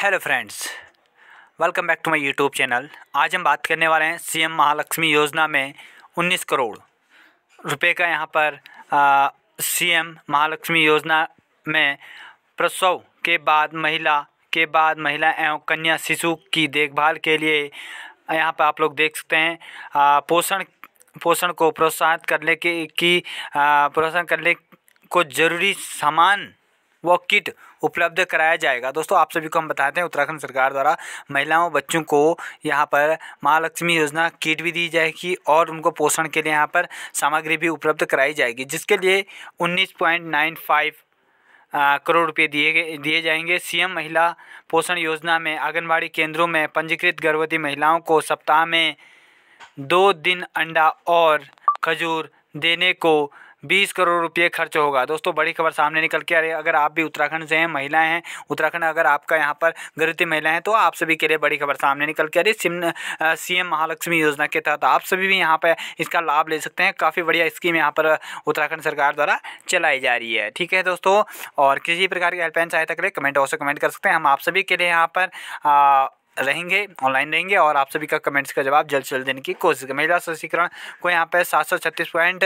hello friends welcome back to my YouTube channel आज हम बात करने वाले हैं सीएम महालक्ष्मी योजना में 19 करोड़ रुपए का यहाँ पर सीएम महालक्ष्मी योजना में प्रसव के बाद महिला के बाद महिला एवं कन्या शिशु की देखभाल के लिए यहाँ पर आप लोग देख सकते हैं पोषण पोषण को प्रोत्साहित करने के की प्रोत्साहन करने को जरूरी सामान वो किट उपलब्ध कराया जाएगा दोस्तों आप सभी को हम बताते हैं उत्तराखंड सरकार द्वारा महिलाओं बच्चों को यहाँ पर महालक्ष्मी योजना किट भी दी जाएगी और उनको पोषण के लिए यहाँ पर सामग्री भी उपलब्ध कराई जाएगी जिसके लिए उन्नीस पॉइंट नाइन फाइव करोड़ रुपए दिए गए दिए जाएंगे सीएम महिला पोषण योजना में आंगनबाड़ी केंद्रों में पंजीकृत गर्भवती महिलाओं को सप्ताह में दो दिन अंडा और खजूर देने को बीस करोड़ रुपये खर्च होगा दोस्तों बड़ी खबर सामने निकल के आ रही है अगर आप भी उत्तराखंड से हैं महिलाएं हैं उत्तराखंड अगर आपका यहाँ पर गर्भवती महिलाएं हैं तो आप सभी के लिए बड़ी खबर सामने निकल के आ रही है एम महालक्ष्मी योजना के तहत आप सभी भी यहाँ पर इसका लाभ ले सकते हैं काफ़ी बढ़िया स्कीम यहाँ पर उत्तराखंड सरकार द्वारा चलाई जा रही है ठीक है दोस्तों और किसी प्रकार की हेल्पलाइन सहायता के लिए कमेंट और कमेंट कर सकते हैं हम आप सभी के लिए यहाँ पर रहेंगे ऑनलाइन रहेंगे और आप सभी का कमेंट्स का जवाब जल्द से जल्द देने की कोशिश करें महिला सशक्तिकरण को यहाँ पर सात सौ छत्तीस पॉइंट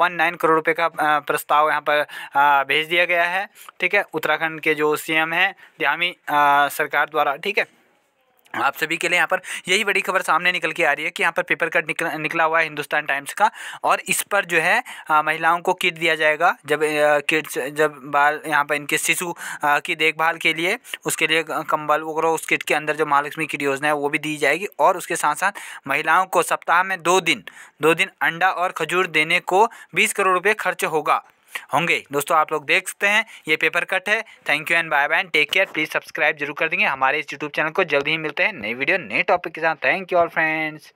वन नाइन करोड़ रुपये का प्रस्ताव यहाँ पर भेज दिया गया है ठीक है उत्तराखंड के जो सी हैं है सरकार द्वारा ठीक है आप सभी के लिए यहाँ पर यही बड़ी खबर सामने निकल के आ रही है कि यहाँ पर पेपर कट निकला निकला हुआ है हिंदुस्तान टाइम्स का और इस पर जो है आ, महिलाओं को किट दिया जाएगा जब किट्स जब बाल यहाँ पर इनके शिशु की देखभाल के लिए उसके लिए कंबल वगैरह उस किट के अंदर जो महालक्ष्मी किट योजना है वो भी दी जाएगी और उसके साथ साथ महिलाओं को सप्ताह में दो दिन दो दिन अंडा और खजूर देने को बीस करोड़ रुपये खर्च होगा होंगे दोस्तों आप लोग देख सकते हैं ये पेपर कट है thank you and bye bye take care please subscribe जरूर कर देंगे हमारे इस यूट्यूब चैनल को जल्दी ही मिलते हैं नए वीडियो नए टॉपिक के साथ थैंक यू ऑल फ्रेंड्स